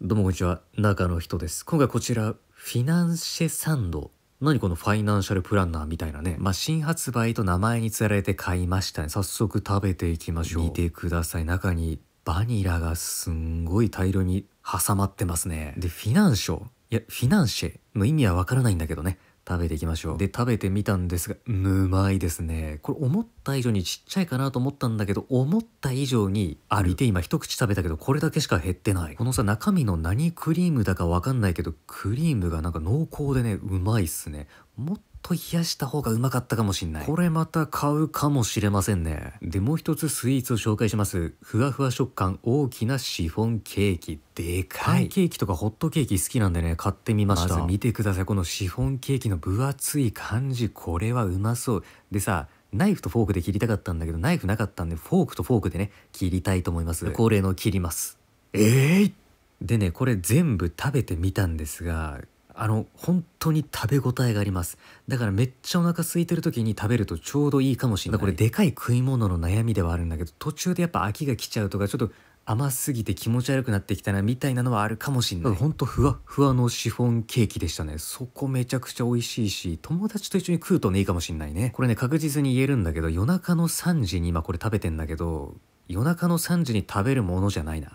どうもこんにちは、中の人です。今回こちら、フィナンシェサンド。何このファイナンシャルプランナーみたいなね。まあ、新発売と名前につられて買いましたね。早速食べていきましょう。見てください。中にバニラがすんごい大量に挟まってますね。で、フィナンショ。いや、フィナンシェの意味はわからないんだけどね。食べていきましょうで食べてみたんですがうまいですねこれ思った以上にちっちゃいかなと思ったんだけど思った以上にあ見て今一口食べたけどこれだけしか減ってないこのさ中身の何クリームだかわかんないけどクリームがなんか濃厚でねうまいっすねもっと冷やした方がうまかったかもしんないこれまた買うかもしれませんねでもう一つスイーツを紹介しますふわふわ食感大きなシフォンケーキでかいパンケーキとかホットケーキ好きなんでね買ってみましたまず見てくださいこのシフォンケーキの分厚い感じこれはうまそうでさナイフとフォークで切りたかったんだけどナイフなかったんでフォークとフォークでね切りたいと思います恒例の切りますえー、でねこれ全部食べてみたんですがあの本当に食べ応えがありますだからめっちゃお腹空いてる時に食べるとちょうどいいかもしれないこれでかい食い物の悩みではあるんだけど途中でやっぱ飽きが来ちゃうとかちょっと甘すぎて気持ち悪くなってきたなみたいなのはあるかもしんないほんとふわふわのシフォンケーキでしたねそこめちゃくちゃ美味しいし友達と一緒に食うとねいいかもしんないねこれね確実に言えるんだけど夜中の3時に今これ食べてんだけど夜中の3時に食べるものじゃないな